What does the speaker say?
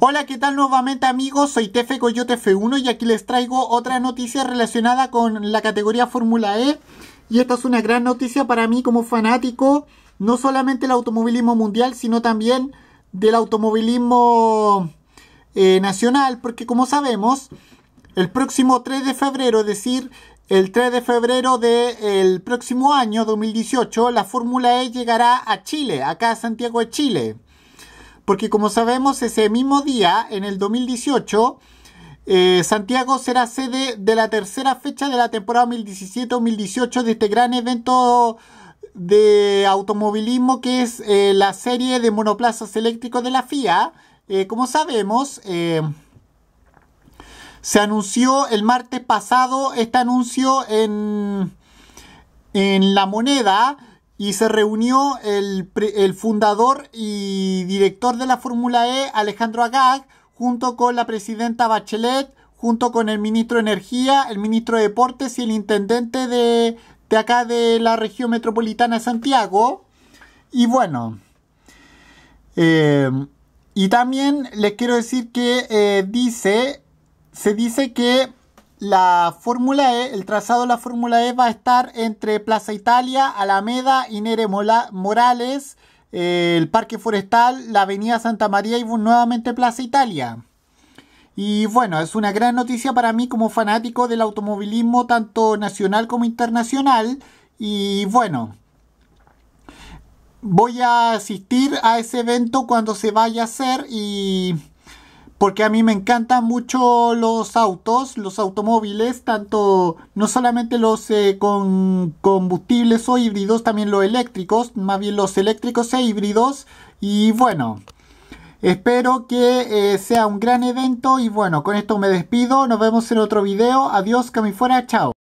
Hola, ¿qué tal nuevamente amigos? Soy Tefe Coyote F1 y aquí les traigo otra noticia relacionada con la categoría Fórmula E. Y esta es una gran noticia para mí como fanático, no solamente del automovilismo mundial, sino también del automovilismo eh, nacional, porque como sabemos, el próximo 3 de febrero, es decir, el 3 de febrero del próximo año, 2018, la Fórmula E llegará a Chile, acá a Santiago de Chile porque como sabemos, ese mismo día, en el 2018, eh, Santiago será sede de la tercera fecha de la temporada 2017-2018 de este gran evento de automovilismo que es eh, la serie de monoplazas eléctricos de la FIA. Eh, como sabemos, se anunció el martes pasado este anuncio en, en La Moneda y se reunió el, el, fundador y director de la Fórmula E, Alejandro Agag, junto con la presidenta Bachelet, junto con el ministro de Energía, el ministro de Deportes y el intendente de, acá de la región metropolitana de Santiago. Y bueno, eh, y también les quiero decir que eh, dice, se dice que la Fórmula E, el trazado de la Fórmula E va a estar entre Plaza Italia, Alameda, Inere Morales, eh, el Parque Forestal, la Avenida Santa María y nuevamente Plaza Italia. Y bueno, es una gran noticia para mí como fanático del automovilismo tanto nacional como internacional. Y bueno, voy a asistir a ese evento cuando se vaya a hacer y porque a mí me encantan mucho los autos, los automóviles, tanto no solamente los eh, con combustibles o híbridos, también los eléctricos, más bien los eléctricos e híbridos. Y bueno, espero que eh, sea un gran evento y bueno, con esto me despido, nos vemos en otro video, adiós, que fuera, chao.